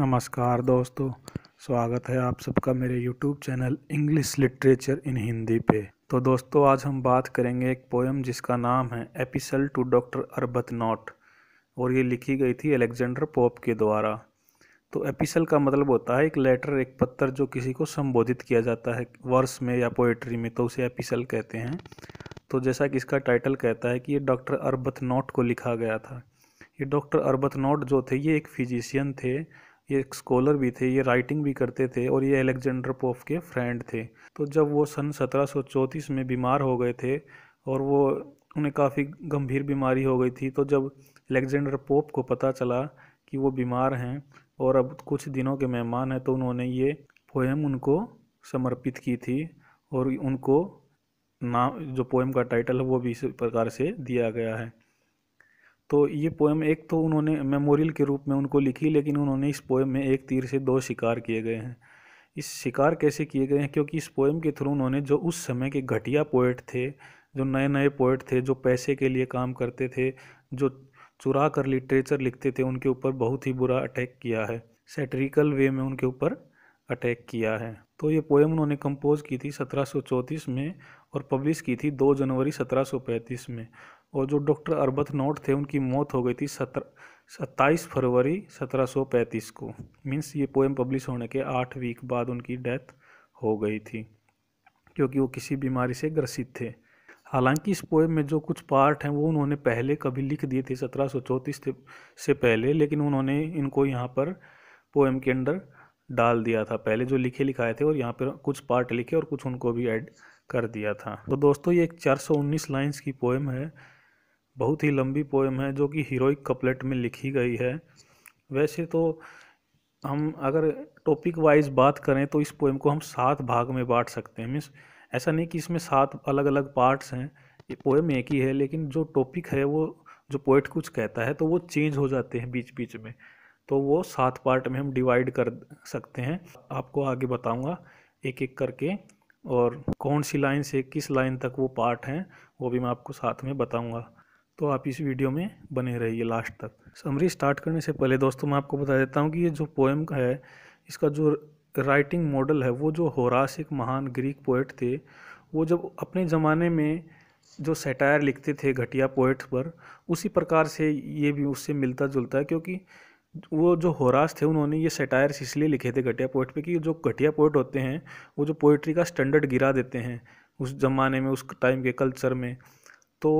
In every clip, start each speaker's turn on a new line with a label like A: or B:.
A: नमस्कार दोस्तों स्वागत है आप सबका मेरे YouTube channel English literature in Hindi पे तो दोस्तों आज हम बात करेंगे एक पोएम जिसका नाम है epistle to doctor Arbuthnot और ये लिखी गई थी अलेक्जेंडर पोप के द्वारा तो एपिसल का मतलब होता है एक लेटर एक पत्थर जो किसी को संबोधित किया जाता है वर्ष में या पोइट्री में तो उसे एपिसल कहते हैं तो जैसा कि इसका टाइटल कहता है कि ये डॉक्टर अरबत नॉट को लिखा गया था ये डॉक्टर अरबत नॉट जो थे ये एक फिजिशियन थे ये एक स्कॉलर भी थे ये राइटिंग भी करते थे और ये एलेक्जेंडर पोप के फ्रेंड थे तो जब वो सन चौंतीस में बीमार हो गए थे और वो उन्हें काफ़ी गंभीर बीमारी हो गई थी तो जब अलेक्जेंडर पोप को पता चला कि वो बीमार हैं और अब कुछ दिनों के मेहमान हैं तो उन्होंने ये पोएम उनको समर्पित की थी और उनको नाम जो पोएम का टाइटल है वो भी इस प्रकार से दिया गया है तो ये पोएम एक तो उन्होंने मेमोरियल के रूप में उनको लिखी लेकिन उन्होंने इस पोएम में एक तीर से दो शिकार किए गए हैं इस शिकार कैसे किए गए हैं क्योंकि इस पोएम के थ्रू उन्होंने जो उस समय के घटिया पोएट थे जो नए नए पोएट थे जो पैसे के लिए काम करते थे जो चुरा कर लिटरेचर लिखते थे उनके ऊपर बहुत ही बुरा अटैक किया है सेट्रिकल वे में उनके ऊपर अटैक किया है तो ये पोएम उन्होंने कंपोज की थी सत्रह में और पब्लिश की थी 2 जनवरी सत्रह में और जो डॉक्टर अरबत नोट थे उनकी मौत हो गई थी सत्र सत्ताईस फरवरी सत्रह सौ पैंतीस को मीन्स ये पोएम पब्लिश होने के आठ वीक बाद उनकी डेथ हो गई थी क्योंकि वो किसी बीमारी से ग्रसित थे हालांकि इस पोएम में जो कुछ पार्ट हैं वो उन्होंने पहले कभी लिख दिए थे सत्रह सौ चौंतीस से पहले लेकिन उन्होंने इनको यहाँ पर पोएम के अंदर डाल दिया था पहले जो लिखे लिखाए थे और यहाँ पर कुछ पार्ट लिखे और कुछ उनको भी ऐड कर दिया था तो दोस्तों ये एक चार सौ उन्नीस लाइन्स की पोएम है बहुत ही लंबी पोएम है जो कि हीरोइक कपलेट में लिखी गई है वैसे तो हम अगर टॉपिक वाइज बात करें तो इस पोएम को हम सात भाग में बांट सकते हैं मीन्स ऐसा नहीं कि इसमें सात अलग अलग पार्ट्स हैं ये पोएम एक ही है लेकिन जो टॉपिक है वो जो पोइट कुछ कहता है तो वो चेंज हो जाते हैं बीच बीच में तो वो सात पार्ट में हम डिवाइड कर सकते हैं आपको आगे बताऊंगा एक एक करके और कौन सी लाइन से किस लाइन तक वो पार्ट हैं वो भी मैं आपको साथ में बताऊंगा तो आप इस वीडियो में बने रहिए लास्ट तक समरी स्टार्ट करने से पहले दोस्तों मैं आपको बता देता हूँ कि ये जो पोएम का है इसका जो राइटिंग मॉडल है वो जो होरास एक महान ग्रीक पोइट थे वो जब अपने ज़माने में जो सेटायर लिखते थे घटिया पोइट्स पर उसी प्रकार से ये भी उससे मिलता जुलता है क्योंकि वो जो होरास थे उन्होंने ये सेटायर्स इसलिए लिखे थे घटिया पोइट पे कि जो घटिया पोइट होते हैं वो जो पोइट्री का स्टैंडर्ड गिरा देते हैं उस ज़माने में उस टाइम के कल्चर में तो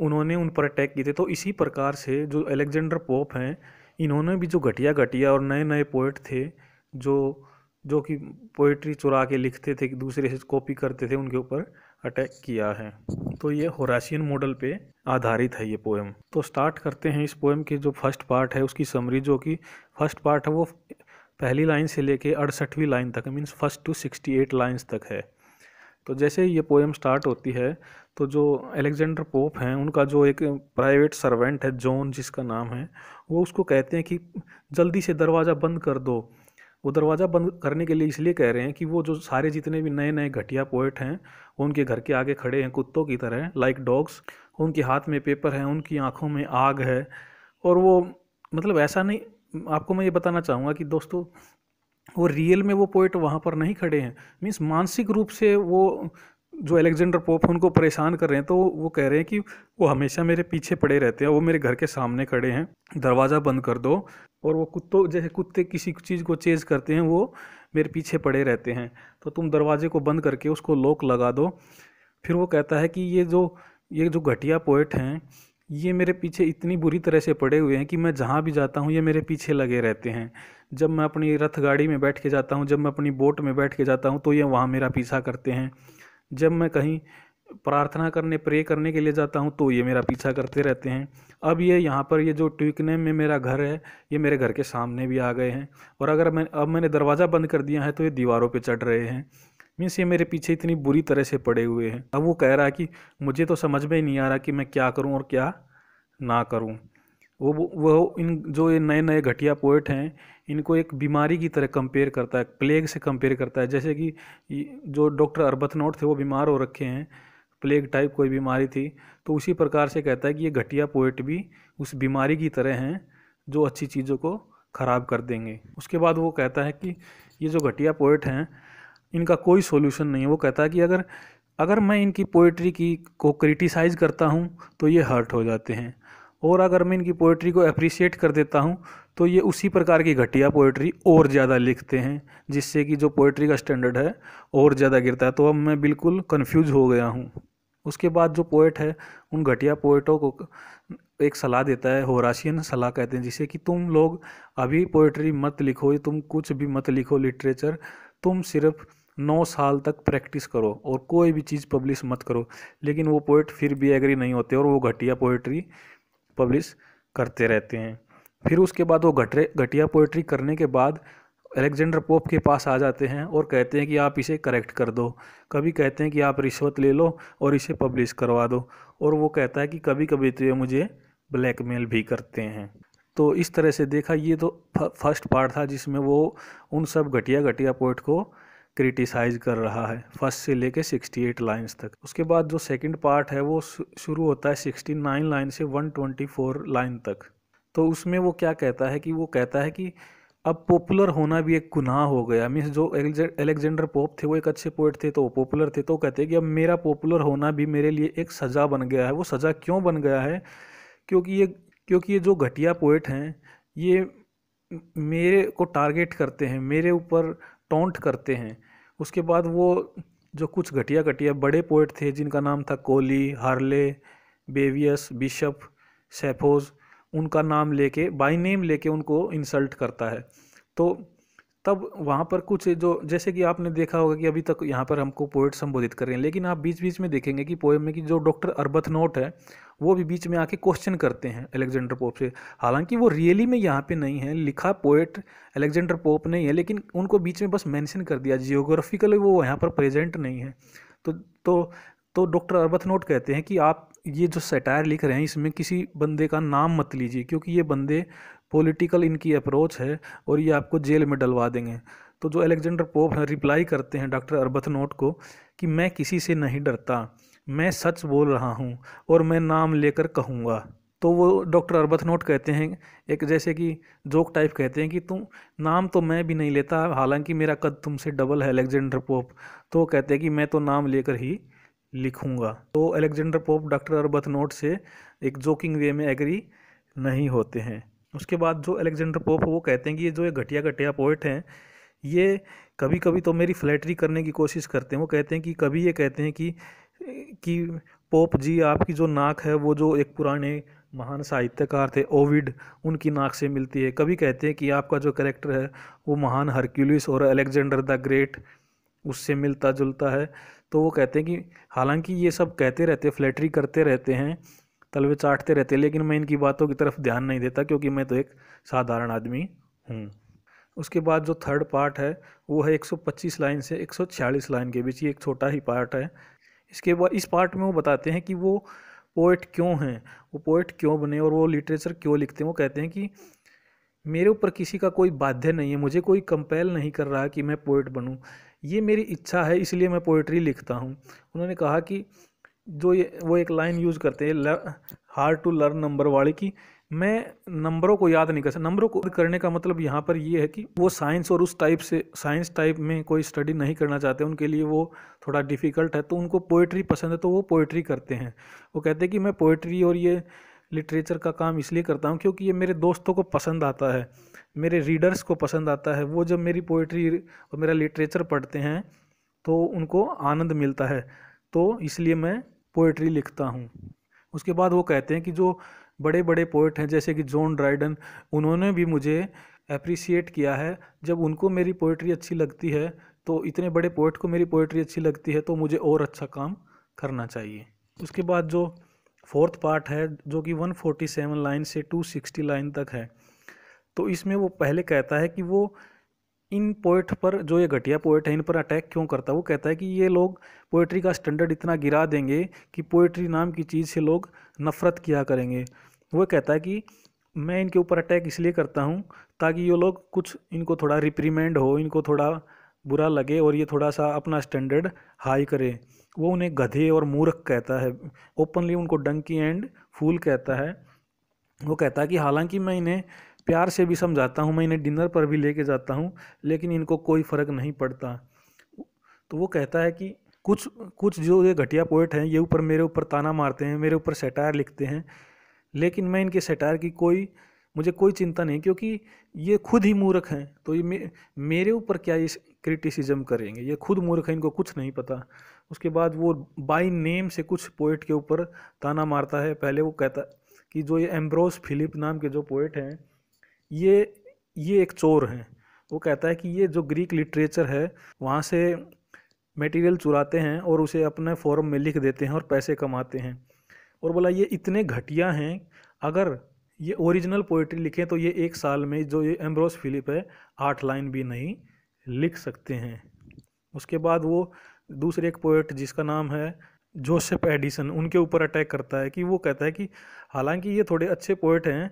A: उन्होंने उन पर अटैक किए थे तो इसी प्रकार से जो अलेक्जेंडर पोप हैं इन्होंने भी जो घटिया घटिया और नए नए पोइट थे जो जो कि पोइट्री चुरा के लिखते थे कि दूसरे से कॉपी करते थे उनके ऊपर अटैक किया है तो ये होराशियन मॉडल पे आधारित है ये पोएम तो स्टार्ट करते हैं इस पोएम के जो फर्स्ट पार्ट है उसकी समरी जो कि फर्स्ट पार्ट है वो पहली लाइन से लेके अड़सठवीं लाइन तक means first to sixty eight lines तक है तो जैसे ये पोएम स्टार्ट होती है तो जो एलेक्जेंडर पोप हैं उनका जो एक प्राइवेट सर्वेंट है जॉन जिसका नाम है वो उसको कहते हैं कि जल्दी से दरवाज़ा बंद कर दो वो दरवाज़ा बंद करने के लिए इसलिए कह रहे हैं कि वो जो सारे जितने भी नए नए घटिया पोइट हैं उनके घर के आगे खड़े हैं कुत्तों की तरह लाइक डॉग्स उनके हाथ में पेपर है उनकी आँखों में आग है और वो मतलब ऐसा नहीं आपको मैं ये बताना चाहूँगा कि दोस्तों वो रियल में वो पोइट वहाँ पर नहीं खड़े हैं मीन्स मानसिक रूप से वो जो अलेक्जेंडर पोप उनको परेशान कर रहे हैं तो वो कह रहे हैं कि वो हमेशा मेरे पीछे पड़े रहते हैं वो मेरे घर के सामने खड़े हैं दरवाज़ा बंद कर दो और वो कुत्तों जैसे कुत्ते किसी चीज़ को चेज करते हैं वो मेरे पीछे पड़े रहते हैं तो तुम दरवाजे को बंद करके उसको लॉक लगा दो फिर वो कहता है कि ये जो ये जो घटिया पोइट हैं ये मेरे पीछे इतनी बुरी तरह से पड़े हुए हैं कि मैं जहाँ भी जाता हूँ ये मेरे पीछे लगे रहते हैं जब मैं अपनी रथ गाड़ी में बैठ के जाता हूँ जब मैं अपनी बोट में बैठ के जाता हूँ तो ये वहाँ मेरा पीछा करते हैं जब मैं कहीं प्रार्थना करने प्रे करने के लिए जाता हूँ तो ये मेरा पीछा करते रहते हैं अब ये यहाँ पर ये जो ट्विकने में मेरा घर है ये मेरे घर के सामने भी आ गए हैं और अगर मैं अब मैंने दरवाज़ा बंद कर दिया है तो ये दीवारों पर चढ़ रहे हैं मीन्स ये मेरे पीछे इतनी बुरी तरह से पड़े हुए हैं अब वो कह रहा है कि मुझे तो समझ में ही नहीं आ रहा कि मैं क्या करूँ और क्या ना करूँ वो वो इन जो ये नए नए घटिया पोइट हैं इनको एक बीमारी की तरह कंपेयर करता है प्लेग से कंपेयर करता है जैसे कि जो डॉक्टर नोट थे वो बीमार हो रखे हैं प्लेग टाइप कोई बीमारी थी तो उसी प्रकार से कहता है कि ये घटिया पोइट भी उस बीमारी की तरह हैं जो अच्छी चीज़ों को ख़राब कर देंगे उसके बाद वो कहता है कि ये जो घटिया पोइट हैं इनका कोई सोल्यूशन नहीं है वो कहता है कि अगर अगर मैं इनकी पोइट्री की को क्रिटिसाइज़ करता हूँ तो ये हर्ट हो जाते हैं और अगर मैं इनकी पोइट्री को अप्रिशिएट कर देता हूँ तो ये उसी प्रकार की घटिया पोइट्री और ज़्यादा लिखते हैं जिससे कि जो पोइट्री का स्टैंडर्ड है और ज़्यादा गिरता है तो अब मैं बिल्कुल कन्फ्यूज हो गया हूँ उसके बाद जो पोइट है उन घटिया पोइटों को एक सलाह देता है होराशियन सलाह कहते हैं जिसे कि तुम लोग अभी पोइट्री मत लिखो तुम कुछ भी मत लिखो लिटरेचर तुम सिर्फ़ नौ साल तक प्रैक्टिस करो और कोई भी चीज़ पब्लिश मत करो लेकिन वो पोइट फिर भी एग्री नहीं होते और वो घटिया पोइट्री पब्लिश करते रहते हैं फिर उसके बाद वो घटरे घटिया पोइट्री करने के बाद अलेक्जेंडर पोप के पास आ जाते हैं और कहते हैं कि आप इसे करेक्ट कर दो कभी कहते हैं कि आप रिश्वत ले लो और इसे पब्लिश करवा दो और वो कहता है कि कभी कभी तो ये मुझे ब्लैकमेल भी करते हैं तो इस तरह से देखा ये तो फर्स्ट पार्ट था जिसमें वो उन सब घटिया घटिया पोइट को क्रिटिसाइज कर रहा है फर्स्ट से लेके 68 लाइंस तक उसके बाद जो सेकंड पार्ट है वो शुरू होता है 69 लाइन से 124 लाइन तक तो उसमें वो क्या कहता है कि वो कहता है कि अब पॉपुलर होना भी एक गुनाह हो गया मीन्स जो एलेक्जेंडर पोप थे वो एक अच्छे पोइट थे तो वो पॉपुलर थे तो कहते हैं कि अब मेरा पॉपुलर होना भी मेरे लिए एक सज़ा बन गया है वो सज़ा क्यों बन गया है क्योंकि ये क्योंकि ये जो घटिया पोइट हैं ये मेरे को टारगेट करते हैं मेरे ऊपर टोंट करते हैं उसके बाद वो जो कुछ घटिया घटिया बड़े पोइट थे जिनका नाम था कोहली हार्ले बेवियस बिशप सेफोज उनका नाम लेके बाई नेम लेके उनको इंसल्ट करता है तो तब वहाँ पर कुछ जो जैसे कि आपने देखा होगा कि अभी तक यहाँ पर हमको पोइट संबोधित कर रहे हैं लेकिन आप बीच बीच में देखेंगे कि पोएम में कि जो डॉक्टर अरबथनोट है वो भी बीच में आके क्वेश्चन करते हैं अलेक्जेंडर पोप से हालांकि वो रियली में यहाँ पे नहीं है लिखा पोएट अलेक्जेंडर पोप नहीं है लेकिन उनको बीच में बस मैंशन कर दिया जियोग्राफिकली वो यहाँ पर प्रेजेंट नहीं है तो तो तो डॉक्टर अरबथनोट कहते हैं कि आप ये जो सेटायर लिख रहे हैं इसमें किसी बंदे का नाम मत लीजिए क्योंकि ये बंदे पॉलिटिकल इनकी अप्रोच है और ये आपको जेल में डलवा देंगे तो जो अलेक्जेंडर पोप हैं रिप्लाई करते हैं डॉक्टर अरबथनोट को कि मैं किसी से नहीं डरता मैं सच बोल रहा हूँ और मैं नाम लेकर कहूँगा तो वो डॉक्टर अरबथनोट कहते हैं एक जैसे कि जोक टाइप कहते हैं कि तुम नाम तो मैं भी नहीं लेता हालांकि मेरा कद तुमसे डबल है अलेक्जेंडर पोप तो कहते हैं कि मैं तो नाम लेकर ही लिखूँगा तो अलेक्जेंडर पोप डॉक्टर अरबथनोट से एक जोकिंग वे में एग्री नहीं होते हैं उसके बाद जो अलेक्जेंडर पोप वो कहते हैं कि ये जो ये घटिया घटिया पोइट हैं ये कभी कभी तो मेरी फ्लैटरी करने की कोशिश करते हैं वो कहते हैं कि कभी ये कहते हैं कि कि पोप जी आपकी जो नाक है वो जो एक पुराने महान साहित्यकार थे ओविड उनकी नाक से मिलती है कभी कहते हैं कि आपका जो करेक्टर है वो महान हरक्यूलिस और अलेक्जेंडर द ग्रेट उससे मिलता जुलता है तो वो कहते हैं कि हालांकि ये सब कहते रहते फ्लैटरी करते रहते हैं तलवे चाटते रहते लेकिन मैं इनकी बातों की तरफ ध्यान नहीं देता क्योंकि मैं तो एक साधारण आदमी हूँ उसके बाद जो थर्ड पार्ट है वो है 125 लाइन से 146 लाइन के बीच ये एक छोटा ही पार्ट है इसके बाद इस पार्ट में वो बताते हैं कि वो पोइट क्यों हैं वो पोइट क्यों बने और वो लिटरेचर क्यों लिखते हैं वो कहते हैं कि मेरे ऊपर किसी का कोई बाध्य नहीं है मुझे कोई कंपेल नहीं कर रहा कि मैं पोइट बनूँ ये मेरी इच्छा है इसलिए मैं पोइट्री लिखता हूँ उन्होंने कहा कि जो ये वो एक लाइन यूज़ करते हैं हार्ड टू लर्न नंबर वाले की मैं नंबरों को याद नहीं कर सकता नंबरों को करने का मतलब यहाँ पर ये है कि वो साइंस और उस टाइप से साइंस टाइप में कोई स्टडी नहीं करना चाहते उनके लिए वो थोड़ा डिफ़िकल्ट है तो उनको पोइट्री पसंद है तो वो पोइट्री करते हैं वो कहते हैं कि मैं पोइट्री और ये लिटरेचर का काम इसलिए करता हूँ क्योंकि ये मेरे दोस्तों को पसंद आता है मेरे रीडर्स को पसंद आता है वो जब मेरी पोइट्री और मेरा लिटरेचर पढ़ते हैं तो उनको आनंद मिलता है तो इसलिए मैं पोएट्री लिखता हूँ उसके बाद वो कहते हैं कि जो बड़े बड़े पोइट हैं जैसे कि जॉन ड्राइडन उन्होंने भी मुझे अप्रिसिएट किया है जब उनको मेरी पोइट्री अच्छी लगती है तो इतने बड़े पोइट को मेरी पोइट्री अच्छी लगती है तो मुझे और अच्छा काम करना चाहिए उसके बाद जो फोर्थ पार्ट है जो कि 147 लाइन से 260 लाइन तक है तो इसमें वो पहले कहता है कि वो इन पोइट पर जो ये घटिया पोइट है इन पर अटैक क्यों करता है वो कहता है कि ये लोग पोइट्री का स्टैंडर्ड इतना गिरा देंगे कि पोइट्री नाम की चीज़ से लोग नफ़रत किया करेंगे वो कहता है कि मैं इनके ऊपर अटैक इसलिए करता हूँ ताकि ये लोग कुछ इनको थोड़ा रिप्रीमेंड हो इनको थोड़ा बुरा लगे और ये थोड़ा सा अपना स्टैंडर्ड हाई करे वो उन्हें गधे और मूर्ख कहता है ओपनली उनको डंकी एंड फूल कहता है वो कहता है कि हालांकि मैं इन्हें प्यार से भी समझाता हूँ मैं इन्हें डिनर पर भी लेके जाता हूँ लेकिन इनको कोई फ़र्क नहीं पड़ता तो वो कहता है कि कुछ कुछ जो ये घटिया पोइट हैं ये ऊपर मेरे ऊपर ताना मारते हैं मेरे ऊपर सेटायर लिखते हैं लेकिन मैं इनके सेटायर की कोई मुझे कोई चिंता नहीं क्योंकि ये खुद ही मूर्ख हैं तो ये मे, मेरे ऊपर क्या ये क्रिटिसिज्म करेंगे ये खुद मूर्ख है इनको कुछ नहीं पता उसके बाद वो बाई नेम से कुछ पोइट के ऊपर ताना मारता है पहले वो कहता कि जो ये एम्ब्रोस फिलिप नाम के जो पोइट हैं ये ये एक चोर हैं वो कहता है कि ये जो ग्रीक लिटरेचर है वहाँ से मटेरियल चुराते हैं और उसे अपने फॉर्म में लिख देते हैं और पैसे कमाते हैं और बोला ये इतने घटिया हैं अगर ये ओरिजिनल पोइट्री लिखें तो ये एक साल में जो ये एम्ब्रोस फिलिप है आठ लाइन भी नहीं लिख सकते हैं उसके बाद वो दूसरे एक पोइट जिसका नाम है जोसेफ एडिसन उनके ऊपर अटैक करता है कि वो कहता है कि हालांकि ये थोड़े अच्छे पोइट हैं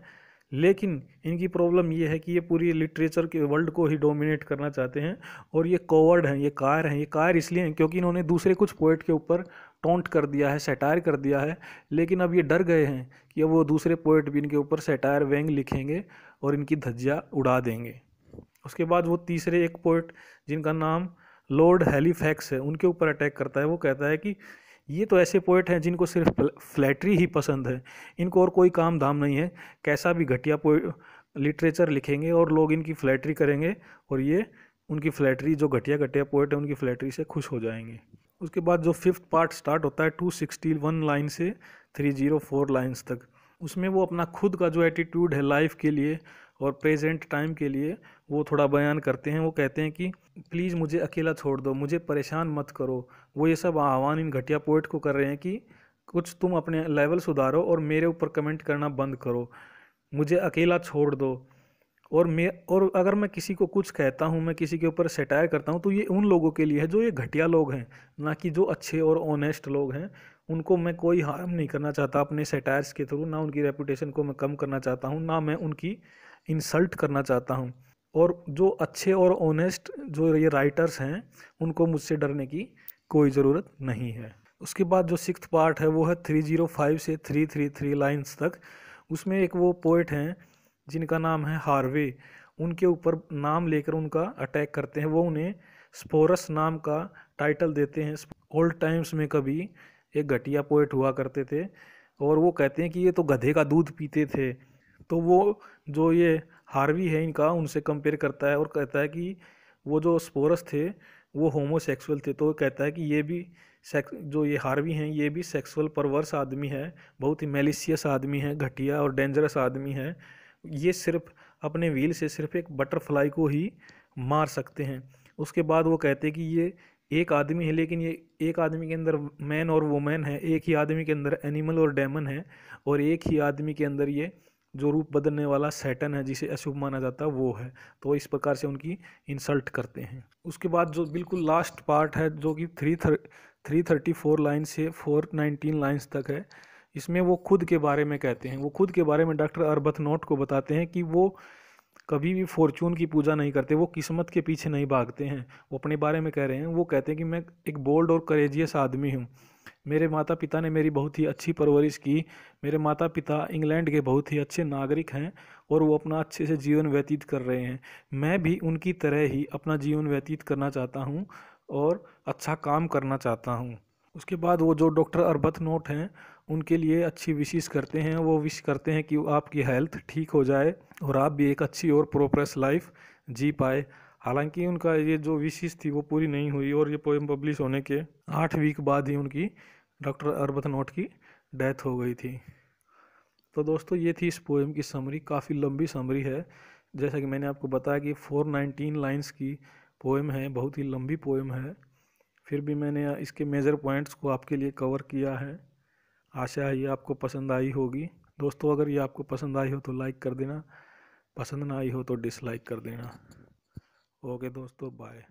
A: लेकिन इनकी प्रॉब्लम ये है कि ये पूरी लिटरेचर के वर्ल्ड को ही डोमिनेट करना चाहते हैं और ये कोवर्ड हैं ये कार हैं ये कायर इसलिए हैं क्योंकि इन्होंने दूसरे कुछ पोइट के ऊपर टोंट कर दिया है सेटायर कर दिया है लेकिन अब ये डर गए हैं कि अब वो दूसरे पोइट भी इनके ऊपर सेटायर व्यंग लिखेंगे और इनकी धज्जिया उड़ा देंगे उसके बाद वो तीसरे एक पोइट जिनका नाम लॉर्ड हेलीफैक्स है उनके ऊपर अटैक करता है वो कहता है कि ये तो ऐसे पोइट हैं जिनको सिर्फ फ्लैटरी ही पसंद है इनको और कोई काम धाम नहीं है कैसा भी घटिया पोइट लिटरेचर लिखेंगे और लोग इनकी फ्लैटरी करेंगे और ये उनकी फ्लैटरी जो घटिया घटिया पोइट है उनकी फ्लैटरी से खुश हो जाएंगे उसके बाद जो फिफ्थ पार्ट स्टार्ट होता है टू सिक्सटी वन लाइन से थ्री जीरो फोर लाइन्स तक उसमें वो अपना खुद का जो एटीट्यूड है लाइफ के लिए और प्रेजेंट टाइम के लिए वो थोड़ा बयान करते हैं वो कहते हैं कि प्लीज़ मुझे अकेला छोड़ दो मुझे परेशान मत करो वो ये सब आह्वान इन घटिया पोइट को कर रहे हैं कि कुछ तुम अपने लेवल सुधारो और मेरे ऊपर कमेंट करना बंद करो मुझे अकेला छोड़ दो और मैं और अगर मैं किसी को कुछ कहता हूँ मैं किसी के ऊपर सेटायर करता हूँ तो ये उन लोगों के लिए है जो ये घटिया लोग हैं ना कि जो अच्छे और ऑनेस्ट लोग हैं उनको मैं कोई हार्म नहीं करना चाहता अपने सेटायर्स के थ्रू ना उनकी रेपुटेशन को मैं कम करना चाहता हूँ ना मैं उनकी इंसल्ट करना चाहता हूँ और जो अच्छे और ऑनेस्ट जो ये राइटर्स हैं उनको मुझसे डरने की कोई ज़रूरत नहीं है उसके बाद जो सिक्स पार्ट है वो है थ्री जीरो फाइव से थ्री थ्री थ्री लाइन्स तक उसमें एक वो पोइट हैं जिनका नाम है हार्वे उनके ऊपर नाम लेकर उनका अटैक करते हैं वो उन्हें स्पोरस नाम का टाइटल देते हैं ओल्ड टाइम्स में कभी एक घटिया पोइट हुआ करते थे और वो कहते हैं कि ये तो गधे का दूध पीते थे तो वो जो ये हार्वी है इनका उनसे कंपेयर करता है और कहता है कि वो जो स्पोरस थे वो होमोसेक्सुअल थे तो कहता है कि ये भी सेक्स जो ये हार्वी हैं ये भी सेक्सुअल परवर्स आदमी है बहुत ही मेलिशियस आदमी है घटिया और डेंजरस आदमी है ये सिर्फ अपने व्हील से सिर्फ एक बटरफ्लाई को ही मार सकते हैं उसके बाद वो कहते हैं कि ये एक आदमी है लेकिन ये एक आदमी के अंदर मैन और वुमेन है एक ही आदमी के अंदर एनिमल और डैमन है और एक ही आदमी के अंदर ये जो रूप बदलने वाला सैटन है जिसे अशुभ माना जाता है वो है तो इस प्रकार से उनकी इंसल्ट करते हैं उसके बाद जो बिल्कुल लास्ट पार्ट है जो कि थ्री थर थ्री थर्टी फोर लाइन से फोर नाइनटीन लाइन्स तक है इसमें वो खुद के बारे में कहते हैं वो खुद के बारे में डॉक्टर अरबथ नोट को बताते हैं कि वो कभी भी फॉर्चून की पूजा नहीं करते वो किस्मत के पीछे नहीं भागते हैं वो अपने बारे में कह रहे हैं वो कहते हैं कि मैं एक बोल्ड और करेजियस आदमी हूँ मेरे माता पिता ने मेरी बहुत ही अच्छी परवरिश की मेरे माता पिता इंग्लैंड के बहुत ही अच्छे नागरिक हैं और वो अपना अच्छे से जीवन व्यतीत कर रहे हैं मैं भी उनकी तरह ही अपना जीवन व्यतीत करना चाहता हूँ और अच्छा काम करना चाहता हूँ उसके बाद वो जो डॉक्टर अरबथ नोट हैं उनके लिए अच्छी विशेष करते हैं वो विश करते हैं कि आपकी हेल्थ ठीक हो जाए और आप भी एक अच्छी और प्रोप्रेस लाइफ जी पाए हालांकि उनका ये जो विशेष थी वो पूरी नहीं हुई और ये पोएम पब्लिश होने के आठ वीक बाद ही उनकी डॉक्टर अरबत नोट की डेथ हो गई थी तो दोस्तों ये थी इस पोएम की समरी काफ़ी लंबी समरी है जैसा कि मैंने आपको बताया कि फोर नाइनटीन लाइन्स की पोएम है बहुत ही लंबी पोएम है फिर भी मैंने इसके मेजर पॉइंट्स को आपके लिए कवर किया है आशा है ये आपको पसंद आई होगी दोस्तों अगर ये आपको पसंद आई हो तो लाइक कर देना पसंद ना आई हो तो डिसलाइक कर देना ओके दोस्तों बाय